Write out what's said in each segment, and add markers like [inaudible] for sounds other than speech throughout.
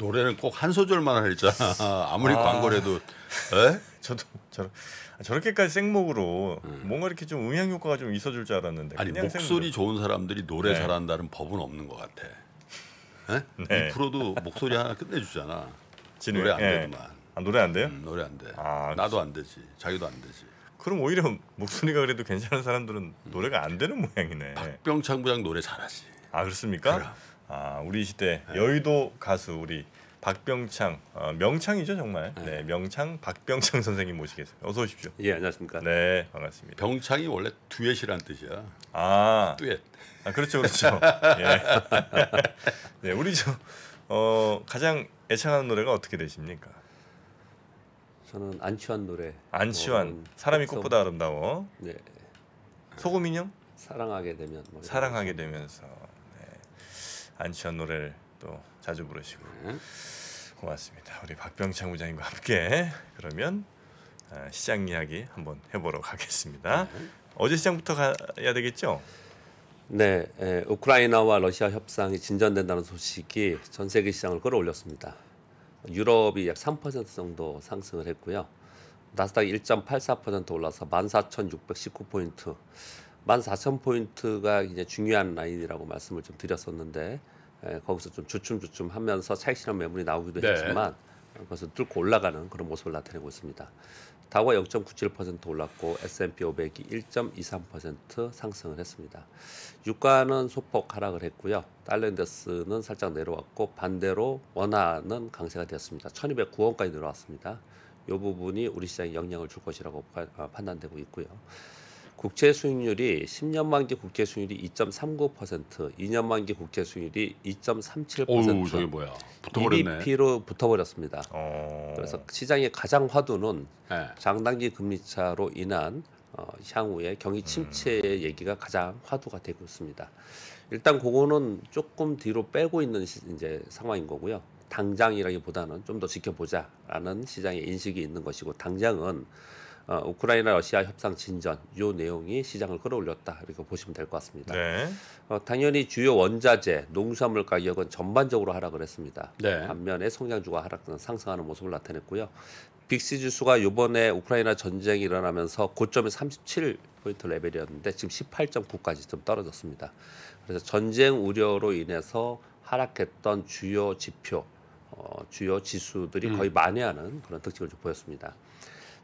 노래는 꼭 한 소절만 했자아무리 [laughs] 아. 광고래도. 에? [laughs] 저도 저 아, 저렇게까지 생목으로 음. 뭔가 이렇게 좀 음향 효과가 좀 있어줄 줄 알았는데. 아니 목소리 생목으로. 좋은 사람들이 노래 네. 잘한다는 법은 없는 것 같아. 에? 네. 이 프로도 목소리 하나 끝내주잖아. 진우, 노래 안 네. 되더만. 아, 노래 안 돼요? 음, 노래 안 돼. 아, 나도 안 되지. 자기도 안 되지. 그럼 오히려 목소리가 그래도 괜찮은 사람들은 노래가 안 되는 모양이네. 박병창 부장 노래 잘하지. 아 그렇습니까? 그럼. 아, 우리 시대 여의도 가수 우리 박병창 어, 명창이죠 정말 네, 네 명창 박병창 [laughs] 선생님 모시겠습니다 어서 오십시오 예 안녕하십니까 네 반갑습니다 병창이 원래 듀엣이란 뜻이야 아 듀엣 아 그렇죠 그렇죠 [laughs] 예 [laughs] 네, 우리 저 어, 가장 애창하는 노래가 어떻게 되십니까 저는 안치환 노래 안치환 뭐 사람이 꽃보다 아름다워 네 소금 인형 사랑하게 되면 뭐 사랑하게 되면서 안치환 노래를 또 자주 부르시고 네. 고맙습니다. 우리 박병창 부장님과 함께 그러면 아, 시장 이야기 한번 해보러 가겠습니다. 네. 어제 시장부터 가야 되겠죠? 네, 에, 우크라이나와 러시아 협상이 진전된다는 소식이 전 세계 시장을 끌어올렸습니다. 유럽이 약 3% 정도 상승을 했고요. 나스닥이 1.84% 올라서 14,619포인트. 14,000포인트가 이제 중요한 라인이라고 말씀을 좀 드렸었는데 에, 예, 거기서 좀 주춤주춤 하면서 차익실현 매물이 나오기도 네. 했지만 그것서 뚫고 올라가는 그런 모습을 나타내고 있습니다. 다가0.97% 올랐고 S&P 500이 1.23% 상승을 했습니다. 유가는 소폭 하락을 했고요. 달러인덱스는 살짝 내려왔고 반대로 원화는 강세가 되었습니다. 1,209원까지 내려왔습니다. 이 부분이 우리 시장에 영향을 줄 것이라고 아, 판단되고 있고요. 국채 수익률이 10년 만기 국채 수익률이 2.39%, 2년 만기 국채 수익률이 2.37%. 어우, 저게 뭐야? 붙어버렸네. EBP로 붙어버렸습니다. 어... 그래서 시장의 가장 화두는 네. 장단기 금리 차로 인한 어, 향후의 경기 침체 음. 얘기가 가장 화두가 되고 있습니다. 일단 그거는 조금 뒤로 빼고 있는 시, 이제 상황인 거고요. 당장이라기보다는 좀 더 지켜보자라는 시장의 인식이 있는 것이고 당장은 어, 우크라이나 러시아 협상 진전 요 내용이 시장을 끌어올렸다 이렇게 보시면 될 것 같습니다. 네. 어, 당연히 주요 원자재, 농수산물 가격은 전반적으로 하락을 했습니다. 네. 반면에 성장주가 하락 상승하는 모습을 나타냈고요. 빅시 지수가 이번에 우크라이나 전쟁이 일어나면서 고점이 37포인트 레벨이었는데 지금 18.9까지 좀 떨어졌습니다. 그래서 전쟁 우려로 인해서 하락했던 주요 지표, 어, 주요 지수들이 음. 거의 만회하는 그런 특징을 좀 보였습니다.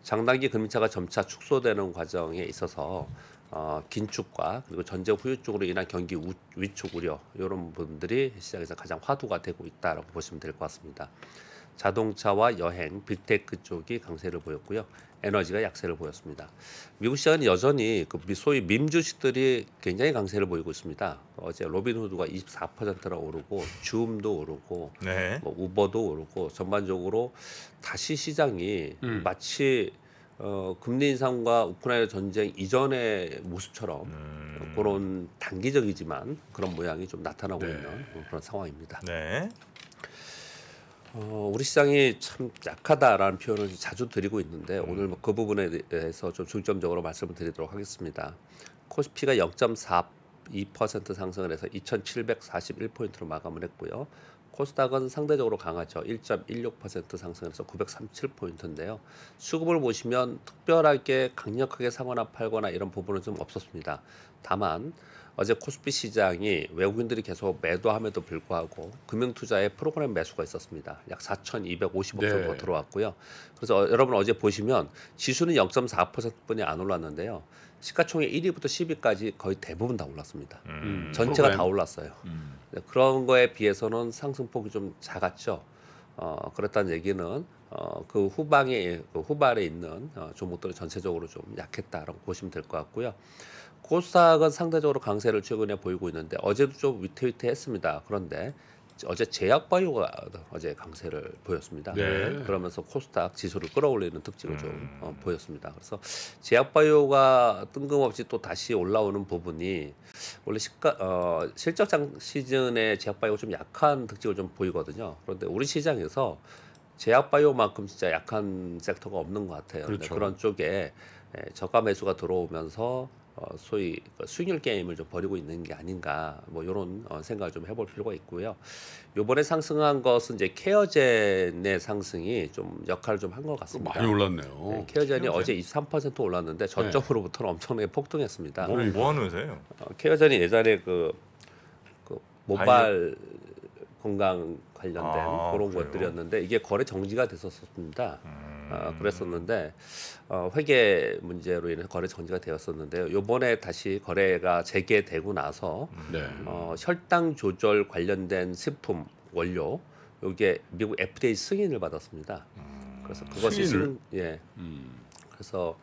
장단기 금리차가 점차 축소되는 과정에 있어서 어, 긴축과 그리고 전쟁 후유쪽으로 인한 경기 우, 위축 우려 이런 부분들이 시장에서 가장 화두가 되고 있다라고 보시면 될 것 같습니다. 자동차와 여행, 빅테크 쪽이 강세를 보였고요. 에너지가 약세를 보였습니다. 미국 시장은 여전히 그 소위 민 주식들이 굉장히 강세를 보이고 있습니다. 어제 로빈후드가 24%나 오르고 줌도 오르고 네. 뭐 우버도 오르고 전반적으로 다시 시장이 음. 마치 어, 금리 인상과 우크라이나 전쟁 이전의 모습처럼 음. 그런 단기적이지만 그런 모양이 좀 나타나고 네. 있는 그런 상황입니다. 네. 어, 우리 시장이 참 약하다라는 표현을 자주 드리고 있는데 음. 오늘 뭐그 부분에 대해서 좀 중점적으로 말씀을 드리도록 하겠습니다. 코스피가 0.42% 상승을 해서 2,741포인트로 마감을 했고요. 코스닥은 상대적으로 강하죠. 1.16% 상승해서 937포인트인데요. 수급을 보시면 특별하게 강력하게 상거나 팔거나 이런 부분은 좀 없었습니다. 다만 어제 코스피 시장이 외국인들이 계속 매도함에도 불구하고 금융 투자의 프로그램 매수가 있었습니다. 약 4,250억 정도 들어왔고요. 그래서 어, 여러분 어제 보시면 지수는 0.4%뿐이 안 올랐는데요. 시가총액 1위부터 10위까지 거의 대부분 다 올랐습니다. 음, 음, 전체가 프로그램. 다 올랐어요. 음. 네, 그런 거에 비해서는 상승폭이 좀 작았죠. 어, 그렇다는 얘기는 어, 그 후방에 그 후발에 있는 어, 종목들은 전체적으로 좀 약했다라고 보시면 될 것 같고요. 코스닥은 상대적으로 강세를 최근에 보이고 있는데 어제도 좀 위태위태했습니다. 그런데 어제 제약바이오가 어제 강세를 보였습니다. 네. 그러면서 코스닥 지수를 끌어올리는 특징을 음. 좀 어, 보였습니다. 그래서 제약바이오가 뜬금없이 또 다시 올라오는 부분이 원래 시가 어, 실적장 시즌에 제약바이오 가좀 약한 특징을 좀 보이거든요. 그런데 우리 시장에서 제약바이오만큼 진짜 약한 섹터가 없는 것 같아요. 그렇죠. 그런 쪽에 예, 저가 매수가 들어오면서 어, 소위 그 수익률 게임을 좀 벌이고 있는 게 아닌가 뭐 이런 어, 생각을 좀 해볼 필요가 있고요. 요번에 상승한 것은 이제 케어젠의 상승이 좀 역할을 좀 한 것 같습니다. 많이 올랐네요. 네, 케어젠이 케어젠. 어제 23% 올랐는데 저점으로부터는 엄청나게 폭등했습니다. 뭐, 그러니까. 뭐 하는 회사예요? 어, 케어젠이 예전에 그, 그 모발 건강 관련된 아, 그런 그래요? 것들이었는데 이게 거래 정지가 됐었습니다. 음. 어, 음. 그랬었는데 어, 회계 문제로 인해 거래 정지가 되었었는데요. 요번에 다시 거래가 재개되고 나서 음. 네. 어, 혈당 조절 관련된 식품 원료 요게 미국 FDA 승인을 받았습니다. 음. 그래서 그것이 승인을? 승, 예. 음. 그래서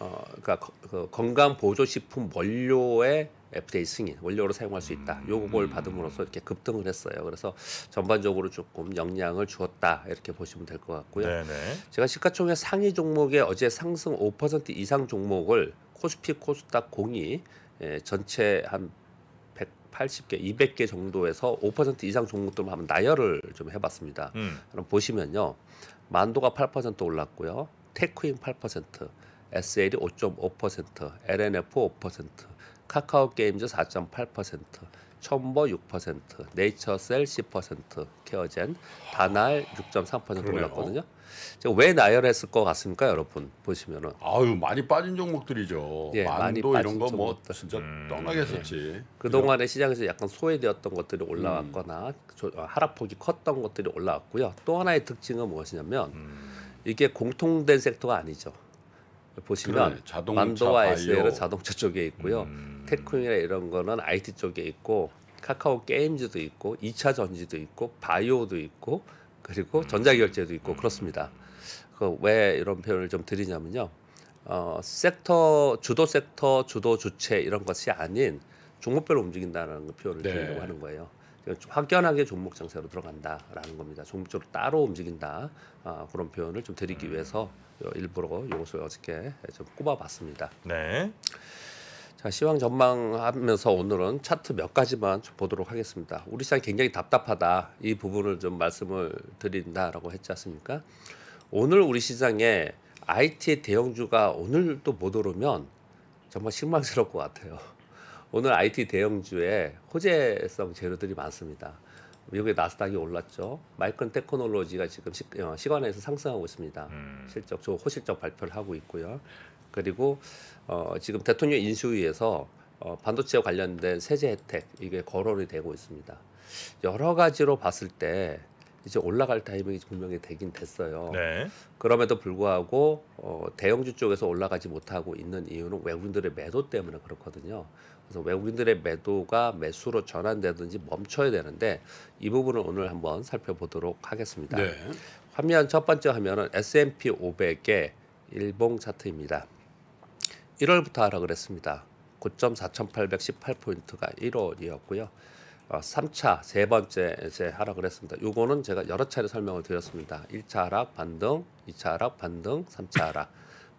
어, 그러니까 거, 그 건강 보조식품 원료에 FDA 승인 원료로 사용할 수 있다. 요걸 음. 받음으로써 이렇게 급등을 했어요. 그래서 전반적으로 조금 영향을 주었다 이렇게 보시면 될 것 같고요. 네네. 제가 시가총액 상위 종목의 어제 상승 5% 이상 종목을 코스피 코스닥 공이 예, 전체 한 80개, 200개 정도에서 5% 이상 종목들만 한번 나열을 좀 해봤습니다. 음. 그럼 보시면요, 만도가 8% 올랐고요, 테크인 8%, SL이 5.5%, LNF 5%, 카카오 게임즈 4.8%, 첨버 6%, 네이처셀 10%, 케어젠, 다날 6.3% 올랐거든요. 왜 나열했을 것 같습니까, 여러분? 보시면은 아유 많이 빠진 종목들이죠. 예, 만도 많이 이런 거 뭐 진짜 음. 떠나겠었지. 예. 그 동안에 시장에서 약간 소외되었던 것들이 올라왔거나 음. 어, 하락폭이 컸던 것들이 올라왔고요. 또 하나의 특징은 무엇이냐면 음. 이게 공통된 섹터가 아니죠. 보시면 그래, 자동차, 만도와 바이오. SL은 자동차 쪽에 있고요. 음. 테크이나 이런 거는 IT 쪽에 있고 카카오 게임즈도 있고 이차 전지도 있고 바이오도 있고 그리고 음. 전자결제도 있고 음. 그렇습니다. 그 왜 이런 표현을 좀 드리냐면요. 어, 섹터 주도 섹터 주도 주체 이런 것이 아닌 종목별로 움직인다는 그 표현을 네. 드리려고 하는 거예요. 그러니까 확연하게 종목 장세로 들어간다라는 겁니다. 종목적으로 따로 움직인다 아, 그런 표현을 좀 드리기 음. 위해서 일부러 이것을 어저께 좀 꼽아봤습니다. 네. 자, 시황 전망하면서 오늘은 차트 몇 가지만 좀 보도록 하겠습니다. 우리 시장 굉장히 답답하다. 이 부분을 좀 말씀을 드린다라고 했지 않습니까? 오늘 우리 시장에 IT 대형주가 오늘또 못 오르면 정말 실망스러울 것 같아요. 오늘 IT 대형주에 호재성 재료들이 많습니다. 미국의 나스닥이 올랐죠. 마이크론 테크놀로지가 지금 시, 어, 시간에서 상승하고 있습니다. 음. 실적 저 호실적 발표를 하고 있고요. 그리고 어, 지금 대통령 인수위에서 어, 반도체와 관련된 세제 혜택 이게 거론이 되고 있습니다. 여러 가지로 봤을 때 이제 올라갈 타이밍이 분명히 되긴 됐어요. 네. 그럼에도 불구하고 어, 대형주 쪽에서 올라가지 못하고 있는 이유는 외국인들의 매도 때문에 그렇거든요. 그래서 외국인들의 매도가 매수로 전환되든지 멈춰야 되는데 이 부분을 오늘 한번 살펴보도록 하겠습니다. 네. 화면 첫 번째 화면은 S&P 500의 일봉 차트입니다. 1월부터 하라 그랬습니다. 9.4818포인트가 1월이었고요. 3차 어, 세 번째 이제 하라그랬습니다 요거는 제가 여러 차례 설명을 드렸습니다. 1차 하락 반등, 2차 하락 반등, 3차 하락.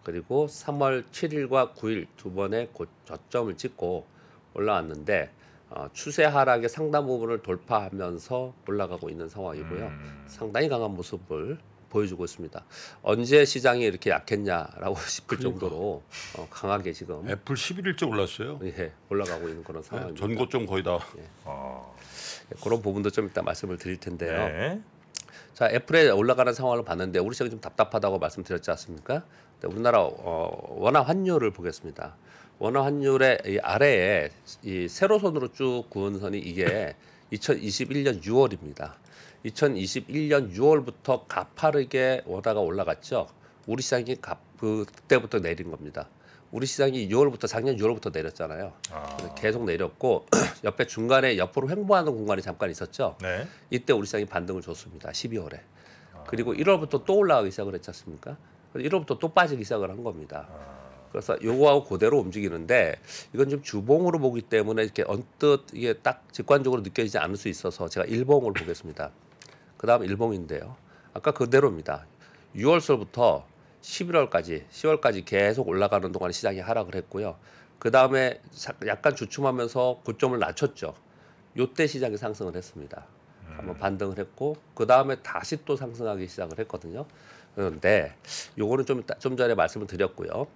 그리고 3월 7일과 9일 두 번의 고, 저점을 찍고 올라왔는데 어, 추세 하락의 상당 부분을 돌파하면서 올라가고 있는 상황이고요. 음. 상당히 강한 모습을 보여주고 있습니다. 언제 시장이 이렇게 약했냐라고 [laughs] 싶을 그러니 정도로 어, 강하게 지금 애플 11일째 올랐어요. 예, 올라가고 있는 그런 네, 상황입니다. 네, 전고점 거의 다. 예. 아. 예, 그런 부분도 좀 이따 말씀을 드릴 텐데요. 네. 자, 애플에 올라가는 상황을 봤는데 우리 시장이 좀 답답하다고 말씀드렸지 않습니까? 네, 우리나라 어, 원화 환율을 보겠습니다. 원화 환율의 이 아래에 이 세로선으로 쭉구은 선이 이게 2021년 6월입니다. 2021년 6월부터 가파르게 원화가 올라갔죠. 우리 시장이 가, 그 그때부터 내린 겁니다. 우리 시장이 6월부터 작년 6월부터 내렸잖아요. 아. 계속 내렸고 [clears throat] 옆에 중간에 옆으로 횡보하는 공간이 잠깐 있었죠. 네. 이때 우리 시장이 반등을 줬습니다. 12월에. 아. 그리고 1월부터 또 올라가기 시작을 했지 않습니까? 1월부터 또 빠지기 시작을 한 겁니다. 아. 그래서 요거하고 그대로 움직이는데 이건 좀 주봉으로 보기 때문에 이렇게 언뜻 이게 딱 직관적으로 느껴지지 않을 수 있어서 제가 일봉을 보겠습니다. 그다음 일봉인데요. 아까 그대로입니다. 6월서부터 11월까지 10월까지 계속 올라가는 동안 시장이 하락을 했고요. 그다음에 약간 주춤하면서 고점을 낮췄죠. 요 때 시장이 상승을 했습니다. 한번 음. 반등을 했고 그다음에 다시 또 상승하기 시작을 했거든요. 그런데 요거는 좀 좀 전에 말씀을 드렸고요.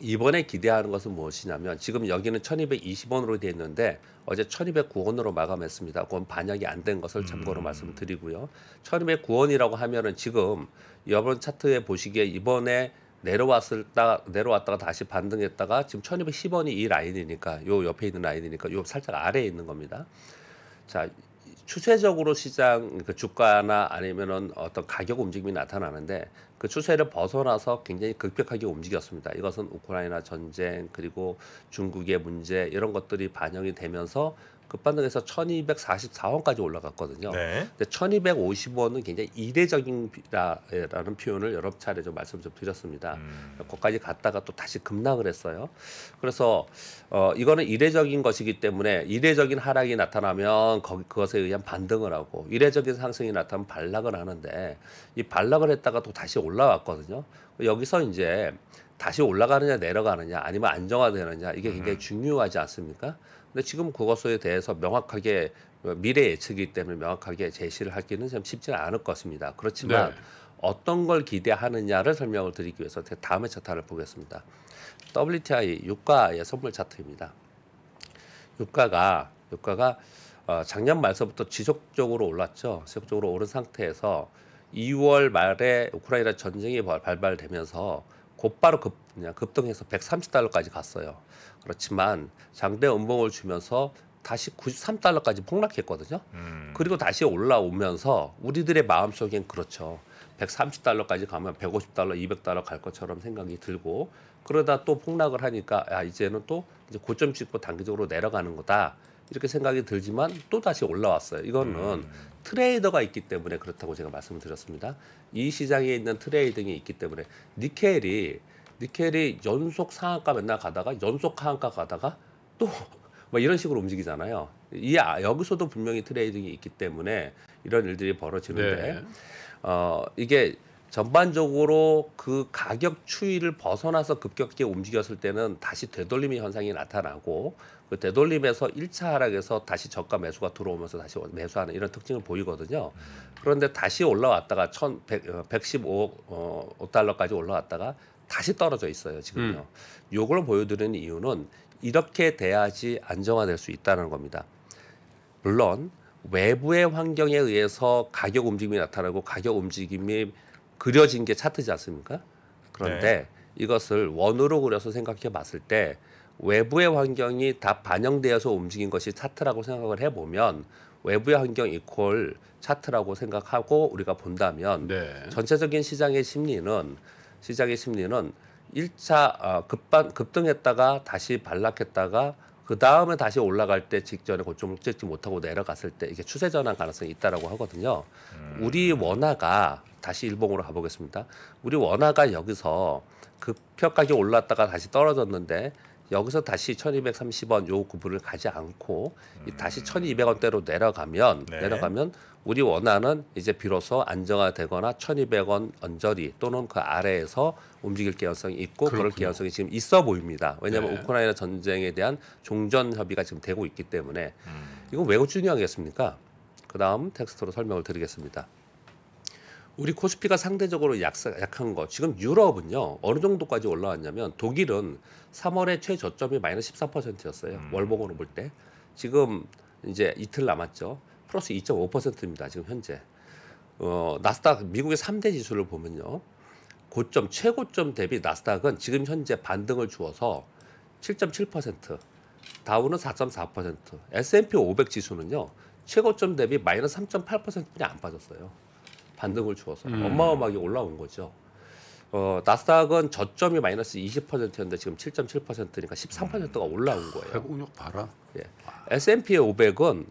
이번에 기대하는 것은 무엇이냐면 지금 여기는 1220원으로 되어 있는데 어제 1209원으로 마감했습니다. 그건 반영이 안 된 것을 참고로 음. 말씀드리고요. 1209원이라고 하면은 지금 여러분 차트에 보시기에 이번에 내려왔을 다 내려왔다가 다시 반등했다가 지금 1210원이 이 라인이니까 요 옆에 있는 라인이니까 요 살짝 아래에 있는 겁니다. 자, 추세적으로 시장 그 주가나 아니면은 어떤 가격 움직임이 나타나는데 그 추세를 벗어나서 굉장히 급격하게 움직였습니다. 이것은 우크라이나 전쟁 그리고 중국의 문제 이런 것들이 반영이 되면서 급반등해서 1244원까지 올라갔거든요. 네. 근데 1250원은 굉장히 이례적인라는 표현을 여러 차례 좀 말씀 좀 드렸습니다. 음. 거기까지 갔다가 또 다시 급락을 했어요. 그래서 어 이거는 이례적인 것이기 때문에 이례적인 하락이 나타나면 거, 기 그것에 의한 반등을 하고 이례적인 상승이 나타나면 반락을 하는데 이 반락을 했다가 또 다시 올라왔거든요. 여기서 이제 다시 올라가느냐 내려가느냐 아니면 안정화되느냐 이게 굉장히 음. 중요하지 않습니까? 근데 지금 그것에 대해서 명확하게 미래 예측이기 때문에 명확하게 제시를 하기는 참 쉽지 않을 것입니다 그렇지만 네. 어떤 걸 기대하느냐를 설명을 드리기 위해서 다음의 차트를 보겠습니다. WTI 유가의 선물 차트입니다. 유가가 유가가 어, 작년 말서부터 지속적으로 올랐죠. 지속적으로 오른 상태에서 2월 말에 우크라이나 전쟁이 발발되면서 곧바로 급, 그냥 급등해서 130달러까지 갔어요. 그렇지만 장대 음봉을 주면서 다시 93달러까지 폭락했거든요. 음. 그리고 다시 올라오면서 우리들의 마음속엔 그렇죠. 130달러까지 가면 150달러, 200달러 갈 것처럼 생각이 들고 그러다 또 폭락을 하니까 야 아, 이제는 또 이제 고점 찍고 단기적으로 내려가는 거다. 이렇게 생각이 들지만 또 다시 올라왔어요. 이거는 음. 트레이더가 있기 때문에 그렇다고 제가 말씀을 드렸습니다. 이 시장에 있는 트레이딩이 있기 때문에 니켈이 니켈이 연속 상한가 맨날 가다가 연속 하한가 가다가 또막 [laughs] 이런 식으로 움직이잖아요. 이 아, 여기서도 분명히 트레이딩이 있기 때문에 이런 일들이 벌어지는데 네. 어 이게 전반적으로 그 가격 추이를 벗어나서 급격히 움직였을 때는 다시 되돌림의 현상이 나타나고 그 되돌림에서 일차 하락에서 다시 저가 매수가 들어오면서 다시 매수하는 이런 특징을 보이거든요. 그런데 다시 올라왔다가 천 어, 백십오 어, 달러까지 올라왔다가 다시 떨어져 있어요, 지금요. 음. 요걸 보여드리는 이유는 이렇게 돼야지 안정화될 수 있다는 겁니다. 물론 외부의 환경에 의해서 가격 움직임이 나타나고 가격 움직임이 그려진 게 차트지 않습니까? 그런데 네. 이것을 원으로 그려서 생각해 봤을 때 외부의 환경이 다 반영되어서 움직인 것이 차트라고 생각을 해보면 외부의 환경 이퀄 차트라고 생각하고 우리가 본다면 네. 전체적인 시장의 심리는 시장의 심리는 1차 어, 급반 급등했다가 다시 반락했다가 그 다음에 다시 올라갈 때 직전에 고점을 찍지 못하고 내려갔을 때 이게 추세 전환 가능성이 있다라고 하거든요. 음. 우리 원화가 다시 일봉으로 가보겠습니다. 우리 원화가 여기서 급격하게 올랐다가 다시 떨어졌는데 여기서 다시 1230원 요 구분을 가지 않고 음. 다시 1200원대로 내려가면 네. 내려가면 우리 원하는 이제 비로소 안정화되거나 1200원 언저리 또는 그 아래에서 움직일 개연성이 있고 그렇군요. 그럴 개연성이 지금 있어 보입니다. 왜냐하면 네. 우크라이나 전쟁에 대한 종전 협의가 지금 되고 있기 때문에 음. 이건 왜중요 하겠습니까? 그다음 텍스트로 설명을 드리겠습니다. 우리 코스피가 상대적으로 약, 약한 거. 지금 유럽은요. 어느 정도까지 올라왔냐면 독일은 3월에 최저점이 마이너스 14%였어요. 음. 월봉으로 볼 때. 지금 이제 이틀 남았죠. 플러스 2.5%입니다. 지금 현재. 어, 나스닥 미국의 3대 지수를 보면요. 고점 최고점 대비 나스닥은 지금 현재 반등을 주어서 7.7%, 다우는 4.4%, S&P 500 지수는요. 최고점 대비 마이너스 3.8%뿐이 안 빠졌어요. 반등을 주어서 음. 엄마어마하게 올라온 거죠. 어, 나스닥은 저점이 마이너스 20%였는데 지금 7.7%니까 13%가 음. 올라온 거예요. 회복력 봐라. 예. S&P 500은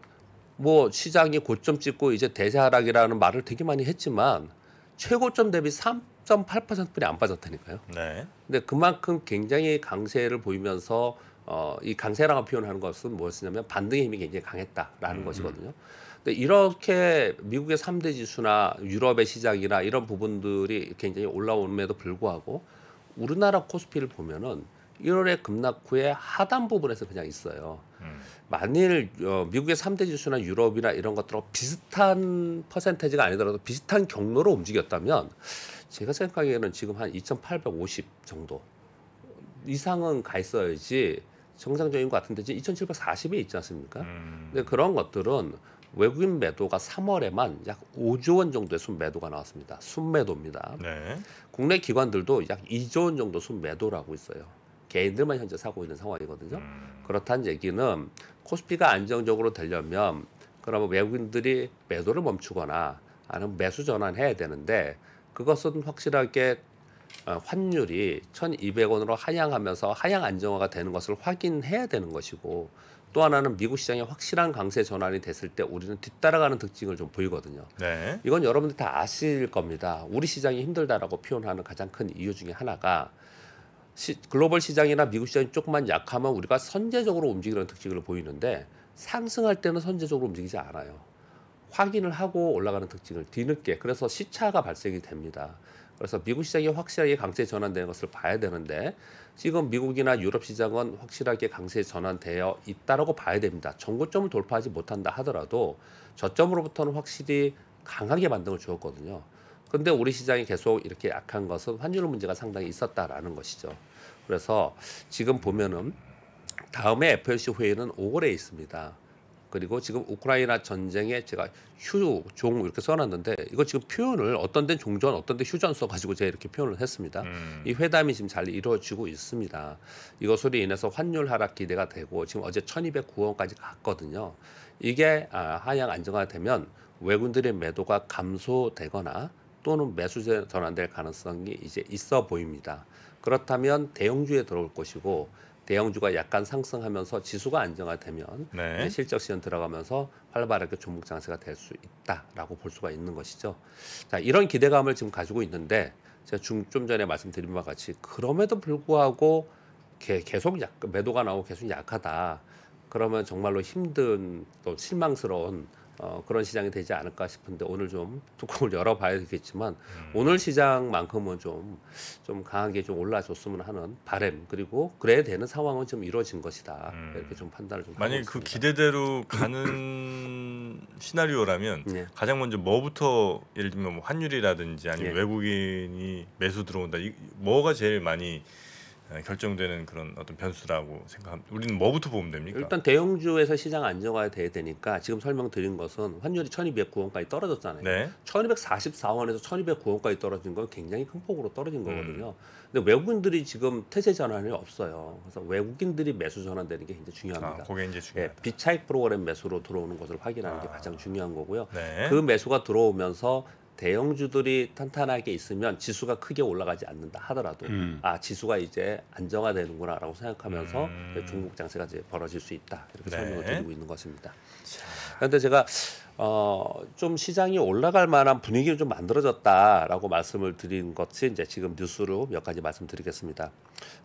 뭐 시장이 고점 찍고 이제 대세 하락이라는 말을 되게 많이 했지만 최고점 대비 3.8%뿐이 안 빠졌다니까요. 네. 근데 그만큼 굉장히 강세를 보이면서 어, 이 강세라고 표현하는 것은 무엇이냐면 반등의 힘이 굉장히 강했다라는 음. 음. 것이거든요. 네, 이렇게 미국의 3대 지수나 유럽의 시장이나 이런 부분들이 굉장히 올라오음에도 불구하고 우리나라 코스피를 보면은 1월에 급락 후에 하단 부분에서 그냥 있어요. 음. 만일 어, 미국의 3대 지수나 유럽이나 이런 것들하 비슷한 퍼센테지가 아니더라도 비슷한 경로로 움직였다면 제가 생각하기에는 지금 한 2,850 정도 이상은 가 있어야지 정상적인 것 같은데 지금 2,740이 있지 않습니까? 음. 근데 그런 것들은 외국인 매도가 3월에만 약 5조 원 정도의 순매도가 나왔습니다. 순매도입니다. 네. 국내 기관들도 약 2조 원 정도 순매도를 하고 있어요. 개인들만 현재 사고 있는 상황이거든요. 음. 그렇다는 얘기는 코스피가 안정적으로 되려면 그러면 외국인들이 매도를 멈추거나 아니면 매수 전환해야 되는데 그것은 확실하게 어, 환율이 1,200원으로 하향하면서 하향 안정화가 되는 것을 확인해야 되는 것이고 또 하나는 미국 시장의 확실한 강세 전환이 됐을 때 우리는 뒤따라가는 특징을 좀 보이거든요. 네. 이건 여러분들 다 아실 겁니다. 우리 시장이 힘들다라고 표현하는 가장 큰 이유 중에 하나가 시, 글로벌 시장이나 미국 시장이 조금만 약하면 우리가 선제적으로 움직이는 특징을 보이는데 상승할 때는 선제적으로 움직이지 않아요. 확인을 하고 올라가는 특징을 뒤늦게 그래서 시차가 발생이 됩니다. 그래서 미국 시장이 확실하게 강세 전환되는 것을 봐야 되는데 지금 미국이나 유럽 시장은 확실하게 강세 전환되어 있다라고 봐야 됩니다. 전고점을 돌파하지 못한다 하더라도 저점으로부터는 확실히 강하게 만등을 주었거든요. 근데 우리 시장이 계속 이렇게 약한 것은 환율 문제가 상당히 있었다라는 것이죠. 그래서 지금 보면은 다음에 FOMC 회의는 5월에 있습니다. 그리고 지금 우크라이나 전쟁에 제가 휴 종 이렇게 써놨는데 이거 지금 표현을 어떤 데 종전 어떤 데 휴전 써가지고 제가 이렇게 표현을 했습니다. 음. 이 회담이 지금 잘 이루어지고 있습니다. 이것으로 인해서 환율 하락 기대가 되고 지금 어제 1209원까지 갔거든요. 이게 아, 하향 안정화되면 외군들의 매도가 감소되거나 또는 매수세 전환될 가능성이 이제 있어 보입니다. 그렇다면 대형주에 들어올 것이고 대형주가 약간 상승하면서 지수가 안정화되면 네. 실적 시즌 들어가면서 활발하게 종목 장세가 될 수 있다라고 볼 수가 있는 것이죠. 자, 이런 기대감을 지금 가지고 있는데 제가 중, 좀 전에 말씀드린 바와 같이 그럼에도 불구하고 계속 약, 매도가 나오고 계속 약하다. 그러면 정말로 힘든 또 실망스러운 어, 그런 시장이 되지 않을까 싶은데 오늘 좀 뚜껑을 열어봐야겠지만 되 음. 오늘 시장만큼은 좀 좀 강하게 좀 올라줬으면 하는 바램 그리고 그래야 되는 상황은 좀 이루어진 것이다 음. 이렇게 좀 판단을 좀 만약 그 기대대로 가는 [clears throat] 시나리오라면 네. 가장 먼저 뭐부터 예를 들면 뭐 환율이라든지 아니면 네. 외국인이 매수 들어온다 이, 뭐가 제일 많이 예, 결정되는 그런 어떤 변수라고 생각합니다. 우리는 뭐부터 보면 됩니까? 일단 대형주에서 시장 안정화 돼야 되니까 지금 설명드린 것은 환율이 1209원까지 떨어졌잖아요. 네. 1244원에서 1209원까지 떨어진 건 굉장히 큰 폭으로 떨어진 음. 거거든요. 음. 근데 외국인들이 지금 태세 전환이 없어요. 그래서 외국인들이 매수 전환되는 게 굉장히 중요합니다. 아, 그게 이제 중요하다. 예, 비차익 프로그램 매수로 들어오는 것을 확인하는 아. 게 가장 중요한 거고요. 네. 그 매수가 들어오면서 대형주들이 탄탄하게 있으면 지수가 크게 올라가지 않는다 하더라도 음. 아 지수가 이제 안정화되는구나라고 생각하면서 음. 중국 장세가 이제 벌어질 수 있다 이렇게 네. 설명을 드리고 있는 것입니다. 자. 그런데 제가 어, 좀 시장이 올라갈 만한 분위기를 좀 만들어졌다라고 말씀을 드린 것이 이제 지금 뉴스로 몇 가지 말씀드리겠습니다.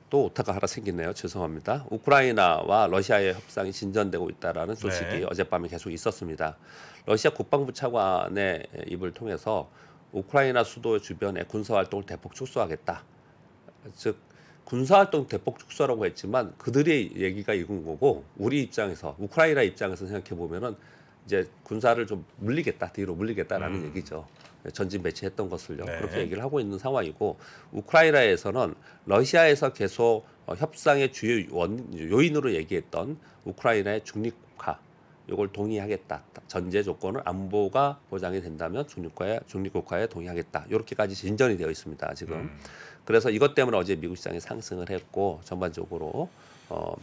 또 오타가 하나 생기네요. 죄송합니다. 우크라이나와 러시아의 협상이 진전되고 있다라는 소식이 네. 어젯밤에 계속 있었습니다. 러시아 국방부 차관의 입을 통해서 우크라이나 수도 주변의 군사 활동을 대폭 축소하겠다. 즉 군사 활동 대폭 축소라고 했지만 그들의 얘기가 이건 거고 우리 입장에서 우크라이나 입장에서 생각해 보면은 이제 군사를 좀 물리겠다 뒤로 물리겠다라는 음. 얘기죠. 전진 배치했던 것을요. 네. 그렇게 얘기를 하고 있는 상황이고 우크라이나에서는 러시아에서 계속 협상의 주요 원, 요인으로 얘기했던 우크라이나의 중립화 이걸 동의하겠다. 전제 조건을 안보가 보장이 된다면 중립과가에 중립국가에 동의하겠다. 이렇게까지 진전이 되어 있습니다. 지금 음. 그래서 이것 때문에 어제 미국 시장이 상승을 했고 전반적으로 어,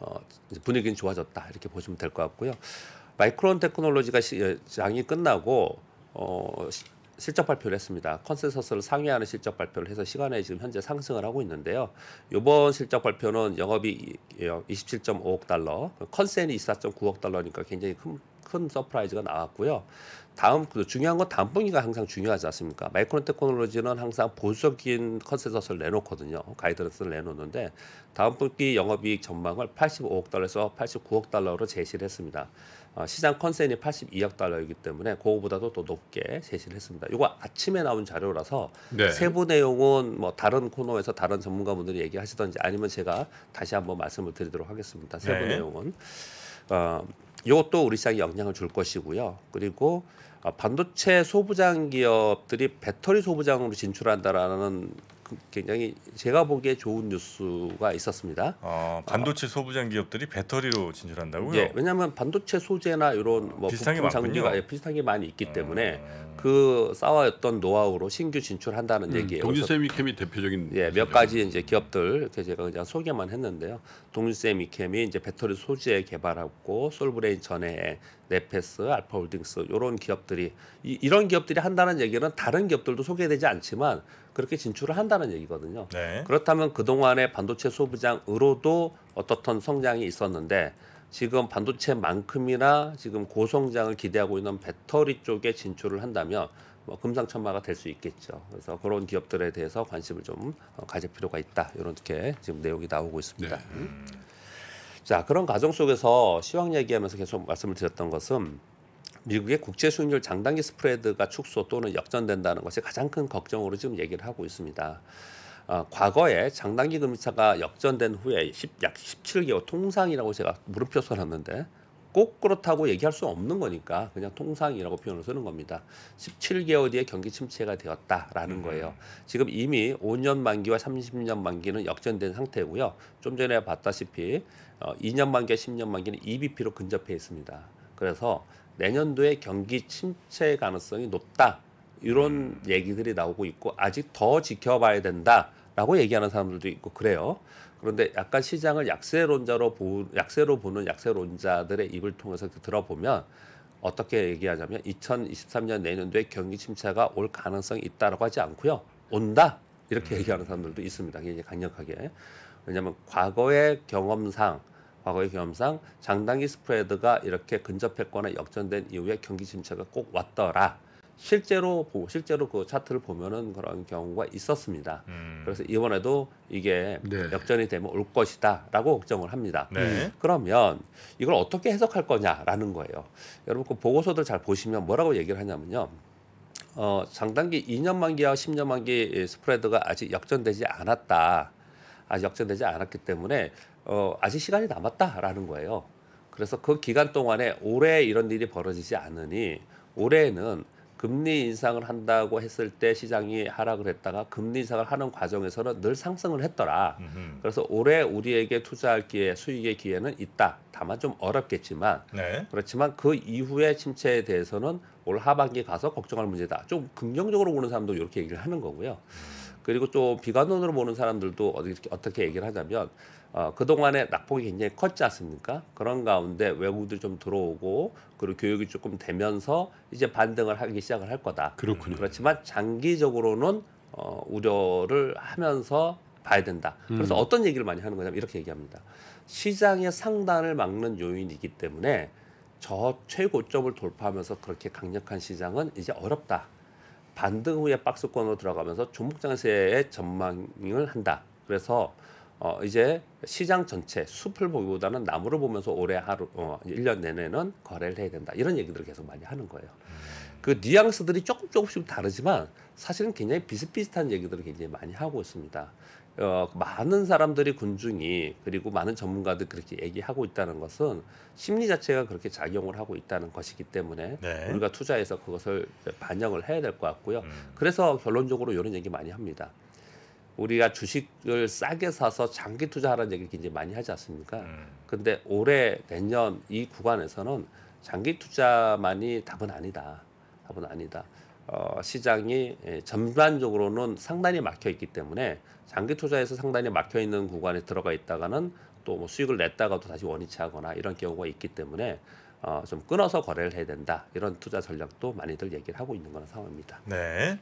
어, 분위기는 좋아졌다 이렇게 보시면 될 것 같고요. 마이크론 테크놀로지가 시, 어, 장이 끝나고 어, 실적 발표를 했습니다. 컨센서스를 상회하는 실적 발표를 해서 시간에 지금 현재 상승을 하고 있는데요. 이번 실적 발표는 영업이 27.5억 달러, 컨센이 24.9억 달러니까 굉장히 큰, 큰 서프라이즈가 나왔고요. 다음 그 중요한 건 다음번이가 항상 중요하지 않습니까? 마이크론 테크놀로지는 항상 보수적인 컨센서스를 내놓거든요. 가이드런스를 내놓는데 다음 분기 영업이익 전망을 85억 달러에서 89억 달러로 제시를 했습니다. 어, 시장 컨센이 82억 달러이기 때문에 그거보다도 또 높게 제시를 했습니다. 이거 아침에 나온 자료라서 네. 세부 내용은 뭐 다른 코너에서 다른 전문가분들이 얘기하시던지 아니면 제가 다시 한번 말씀을 드리도록 하겠습니다. 세부 네. 내용은 어, 이것도 우리 시장에 영향을 줄 것이고요. 그리고 아, 반도체 소부장 기업들이 배터리 소부장으로 진출한다라는 그 굉장히 제가 보기에 좋은 뉴스가 있었습니다. 아, 반도체 소부장 기업들이 배터리로 진출한다고요? 예, 왜냐하면 반도체 소재나 이런 뭐 비슷한 부 장비가 예, 비슷한 게 많이 있기 음. 때문에 그 쌓아왔던 노하우로 신규 진출한다는 음, 얘기예요. 동진 세미캠이 대표적인 예, 몇 가지 이제 기업들 이렇게 제가 그냥 소개만 했는데요. 동진 세미캠이 이제 배터리 소재 개발하고 솔브레인 전에 네페스, 알파홀딩스 이런 기업들이 이, 런 기업들이 한다는 얘기는 다른 기업들도 소개되지 않지만 그렇게 진출을 한다는 얘기거든요. 네. 그렇다면 그 동안의 반도체 소부장으로도 어떻던 성장이 있었는데 지금 반도체만큼이나 지금 고성장을 기대하고 있는 배터리 쪽에 진출을 한다면 뭐 금상첨화가 될 수 있겠죠. 그래서 그런 기업들에 대해서 관심을 좀 어, 가질 필요가 있다. 이렇게 지금 내용이 나오고 있습니다. 네. 자 그런 과정 속에서 시황 얘기하면서 계속 말씀을 드렸던 것은 미국의 국제 수익률 장단기 스프레드가 축소 또는 역전된다는 것이 가장 큰 걱정으로 지금 얘기를 하고 있습니다. 어, 과거에 장단기 금리차가 역전된 후에 10, 약 17개월 통상이라고 제가 물음표 써놨는데 꼭 그렇다고 얘기할 수 없는 거니까 그냥 통상이라고 표현을 쓰는 겁니다. 17개월 뒤에 경기 침체가 되었다라는 음. 거예요. 지금 이미 5년 만기와 30년 만기는 역전된 상태고요. 좀 전에 봤다시피 2년 어, 만기와 10년 만기는 EBP로 근접해 있습니다. 그래서 내년도에 경기 침체 가능성이 높다. 이런 음. 얘기들이 나오고 있고 아직 더 지켜봐야 된다. 라고 얘기하는 사람들도 있고 그래요. 그런데 약간 시장을 약세론자로 보, 약세로 보는 약세론자들의 입을 통해서 들어보면 어떻게 얘기하냐면 2023년 내년도에 경기 침체가 올 가능성이 있다라고 하지 않고요. 온다 이렇게 음. 얘기하는 사람들도 있습니다. 굉장히 강력하게. 왜냐하면 과거의 경험상 과거의 경험상 장단기 스프레드가 이렇게 근접했거나 역전된 이후에 경기 침체가 꼭 왔더라. 실제로 보 실제로 그 차트를 보면은 그런 경우가 있었습니다. 음. 그래서 이번에도 이게 네. 역전이 되면 올 것이다라고 걱정을 합니다. 네. 그러면 이걸 어떻게 해석할 거냐라는 거예요. 여러분 그 보고서들 잘 보시면 뭐라고 얘기를 하냐면요. 어, 장단기 2년 만기와 10년 만기 스프레드가 아직 역전되지 않았다. 아직 역전되지 않았기 때문에 어, 아직 시간이 남았다라는 거예요. 그래서 그 기간 동안에 올해 이런 일이 벌어지지 않으니 올해는 금리 인상을 한다고 했을 때 시장이 하락을 했다가 금리 인상을 하는 과정에서는 늘 상승을 했더라. 음흠. 그래서 올해 우리에게 투자할 기회, 수익의 기회는 있다. 다만 좀 어렵겠지만 네. 그렇지만 그 이후의 침체에 대해서는 올 하반기 가서 걱정할 문제다. 좀 긍정적으로 보는 사람도 이렇게 얘기를 하는 거고요. 그리고 또 비관론으로 보는 사람들도 어떻게 얘기를 하자면 어, 그동안에 낙폭이 굉장히 컸지 않습니까? 그런 가운데 외국들 이좀 들어오고 그리고 교육이 조금 되면서 이제 반등을 하기 시작을 할 거다. 그렇군요. 그렇지만 장기적으로는 어, 우려를 하면서 봐야 된다. 그래서 음. 어떤 얘기를 많이 하는 거냐면 이렇게 얘기합니다. 시장의 상단을 막는 요인이기 때문에 저 최고점을 돌파하면서 그렇게 강력한 시장은 이제 어렵다. 반등 후에 박스권으로 들어가면서 종목 장세의 전망을 한다. 그래서 어, 이제 시장 전체 숲을 보기보다는 나무를 보면서 올해 하루 어, 1년 내내는 거래를 해야 된다. 이런 얘기들을 계속 많이 하는 거예요. 그 뉘앙스들이 조금 조금씩 다르지만 사실은 굉장히 비슷비슷한 얘기들을 굉장히 많이 하고 있습니다. 어, 많은 사람들이 군중이 그리고 많은 전문가들 그렇게 얘기하고 있다는 것은 심리 자체가 그렇게 작용을 하고 있다는 것이기 때문에 네. 우리가 투자해서 그것을 반영을 해야 될 것 같고요. 음. 그래서 결론적으로 이런 얘기 많이 합니다. 우리가 주식을 싸게 사서 장기 투자하라는 얘기를 굉장히 많이 하지 않습니까? 음. 근데 올해 내년 이 구간에서는 장기 투자만이 답은 아니다. 답은 아니다. 어, 시장이 예, 전반적으로는 상단이 막혀 있기 때문에 장기 투자에서 상단이 막혀 있는 구간에 들어가 있다가는 또뭐 수익을 냈다가도 다시 원위치하거나 이런 경우가 있기 때문에 어, 좀 끊어서 거래를 해야 된다 이런 투자 전략도 많이들 얘기를 하고 있는 그런 상황입니다. 네.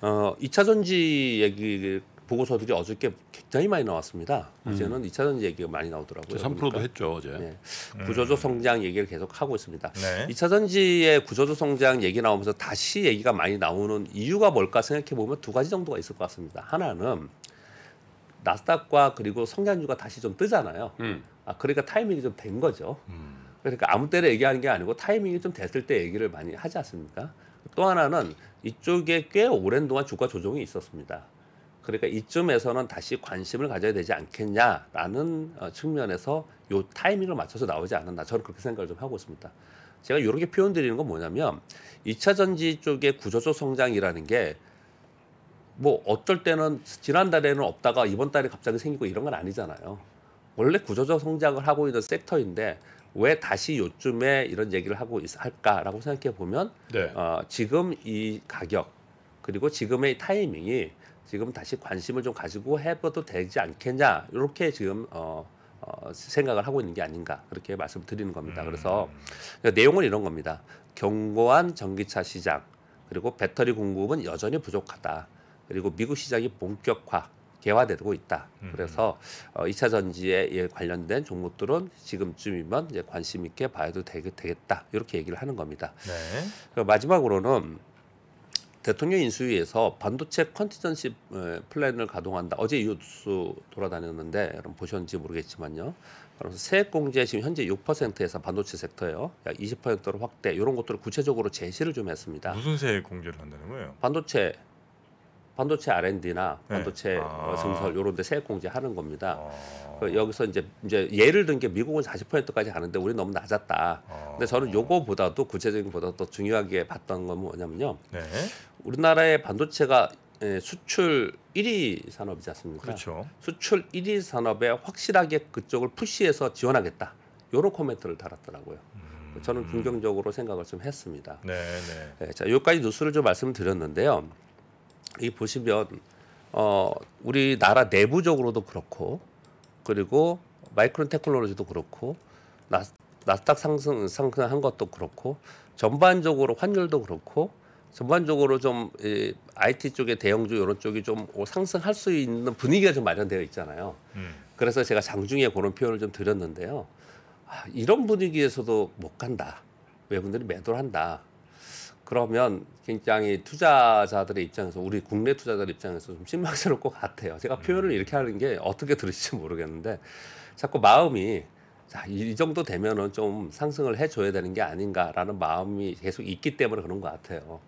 어, 2차 전지 얘기 보고서들이 어저께 굉장히 많이 나왔습니다. 음. 이제는 2차 전지 얘기가 많이 나오더라고요. 3%도 그러니까. 했죠 어제. 네. 음. 구조조 성장 얘기를 계속 하고 있습니다. 네. 2차 전지의 구조조 성장 얘기 나오면서 다시 얘기가 많이 나오는 이유가 뭘까 생각해 보면 두 가지 정도가 있을 것 같습니다. 하나는 나스닥과 그리고 성장주가 다시 좀 뜨잖아요. 음. 아 그러니까 타이밍이 좀 된 거죠. 음. 그러니까 아무 때나 얘기하는 게 아니고 타이밍이 좀 됐을 때 얘기를 많이 하지 않습니까? 또 하나는 이쪽에 꽤 오랜 동안 주가 조정이 있었습니다. 그러니까 이쯤에서는 다시 관심을 가져야 되지 않겠냐라는 어, 측면에서 이 타이밍을 맞춰서 나오지 않았나 저는 그렇게 생각을 좀 하고 있습니다. 제가 이렇게 표현드리는 건 뭐냐면 2차 전지 쪽의 구조적 성장이라는 게 뭐 어떨 때는 지난달에는 없다가 이번 달에 갑자기 생기고 이런 건 아니잖아요. 원래 구조적 성장을 하고 있는 섹터인데 왜 다시 요즘에 이런 얘기를 하고 있, 할까라고 생각해 보면 네. 어, 지금 이 가격 그리고 지금의 타이밍이 지금 다시 관심을 좀 가지고 해봐도 되지 않겠냐 이렇게 지금 어, 어, 생각을 하고 있는 게 아닌가 그렇게 말씀드리는 겁니다. 음. 그래서 그러니까 내용은 이런 겁니다. 견고한 전기차 시장 그리고 배터리 공급은 여전히 부족하다. 그리고 미국 시장이 본격화 개화되고 있다. 음. 그래서 어, 2차 전지에 예, 관련된 종목들은 지금쯤이면 이제 관심 있게 봐도 되겠다. 이렇게 얘기를 하는 겁니다. 네. 마지막으로는 대통령 인수위에서 반도체 컨티전시 플랜을 가동한다. 어제 이 뉴스 돌아다녔는데 여러분 보셨는지 모르겠지만요. 그래서 세액 공제 지금 현재 6%에서 반도체 섹터예요. 약 20%로 확대. 이런 것들을 구체적으로 제시를 좀 했습니다. 무슨 세액 공제를 한다는 거예요? 반도체 반도체 R&D나 반도체 네. 아. 증설 뭐 이런 데 세액 공제하는 겁니다. 아. 그 여기서 이제 이제 예를 든 게 미국은 40%까지 가는데 우리 너무 낮았다. 아. 근데 저는 요거보다도 구체적인 보다 더 중요하게 봤던 건 뭐냐면요. 네. 우리나라의 반도체가 예, 수출 1위 산업이지 않습니까? 그렇죠. 수출 1위 산업에 확실하게 그쪽을 푸시해서 지원하겠다. 요런 코멘트를 달았더라고요. 음. 저는 긍정적으로 생각을 좀 했습니다. 네, 네. 예, 자, 여기까지 뉴스를 좀 말씀드렸는데요. 이 보시면 어 우리나라 내부적으로도 그렇고 그리고 마이크론 테크놀로지도 그렇고 나, 나스닥 상승 상승한 것도 그렇고 전반적으로 환율도 그렇고 전반적으로 좀 이, IT 쪽의 대형주 이런 쪽이 좀 상승할 수 있는 분위기가 좀 마련되어 있잖아요. 음. 그래서 제가 장중에 그런 표현을 좀 드렸는데요. 아, 이런 분위기에서도 못 간다. 외국인들이 매도를 한다. 그러면 굉장히 투자자들의 입장에서 우리 국내 투자자들 입장에서 좀 실망스러울 것 같아요. 제가 음. 표현을 이렇게 하는 게 어떻게 들으실지 모르겠는데 자꾸 마음이 자, 이 정도 되면은 좀 상승을 해줘야 되는 게 아닌가라는 마음이 계속 있기 때문에 그런 것 같아요.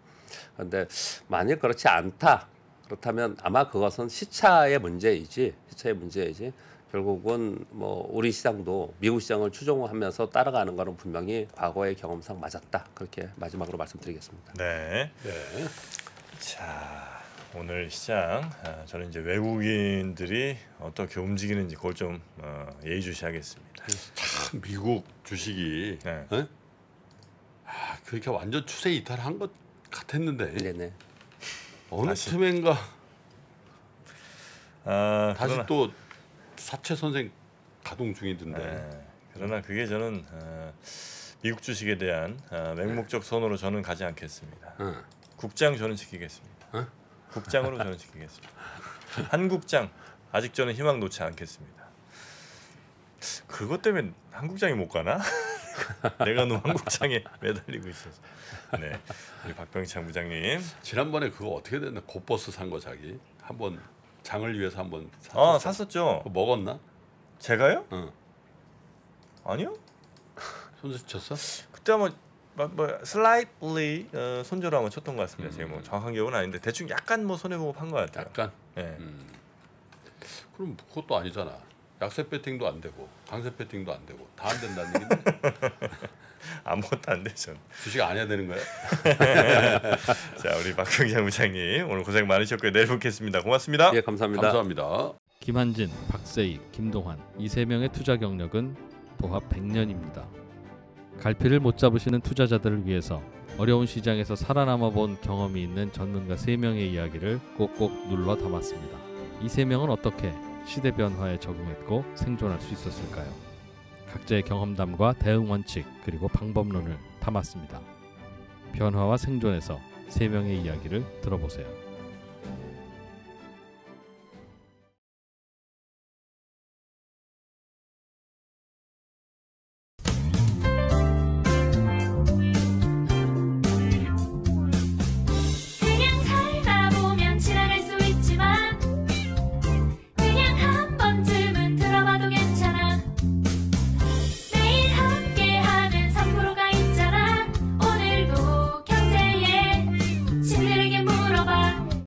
그런데 만일 그렇지 않다 그렇다면 아마 그것은 시차의 문제이지 시차의 문제이지 결국은 뭐 우리 시장도 미국 시장을 추종하면서 따라가는 것은 분명히 과거의 경험상 맞았다. 그렇게 마지막으로 말씀드리겠습니다. 네. 네. 자, 오늘 시장 아, 저는 이제 외국인들이 어떻게 움직이는지 그걸 좀 어, 예의주시하겠습니다. 참 미국 주식이 네. 네? 아, 그렇게 완전 추세 이탈한 것 같았는데. 네네. 어느 틈엔가 아, 다시 그러나. 또 사채 선생 가동 중이던데. 네. 그러나 그게 저는 어, 미국 주식에 대한 어, 맹목적 선호로 저는 가지 않겠습니다. 네. 국장 저는 지키겠습니다. 네? 국장으로 저는 지키겠습니다. 한국장 아직 저는 희망 놓지 않겠습니다. 그것 때문에 한국장이 못 가나? [laughs] 내가 너무 한국장에 매달리고 있어서. 네, 우리 박병창 부장님. 지난번에 그거 어떻게 됐나? 고버스 산 거 자기 한번 장을 위해서 한번 샀었아 샀었죠. 아, 먹었나? 제가요? 응. 아니요. 손수 쳤어? 그때 한번 뭐, 슬라이트리 어, 손절을 한번 쳤던 것 같습니다. 음. 제가 뭐 음. 정확한 기억은 아닌데 대충 약간 뭐 손해 보고 판것 같아요. 약간. 네. 음. 그럼 그것도 아니잖아. 약세 배팅도 안 되고 강세 배팅도 안 되고 다 안 된다는 얘기인데. [laughs] [laughs] 아무것도 안 돼, 전. 주식 안 해야 되는 거야? [laughs] 자, 우리 박경장 부장님 오늘 고생 많으셨고요. 내일 뵙겠습니다. 고맙습니다. 예, 감사합니다. 감사합니다. 김한진, 박세희, 김동환 이 세 명의 투자 경력은 도합 100년입니다. 갈피를 못 잡으시는 투자자들을 위해서 어려운 시장에서 살아남아 본 경험이 있는 전문가 3명의 이야기를 꼭꼭 눌러 담았습니다. 이 3명은 어떻게 시대 변화에 적응했고 생존할 수 있었을까요? 각자의 경험담과 대응 원칙 그리고 방법론을 담았습니다. 변화와 생존에서 세 명의 이야기를 들어보세요.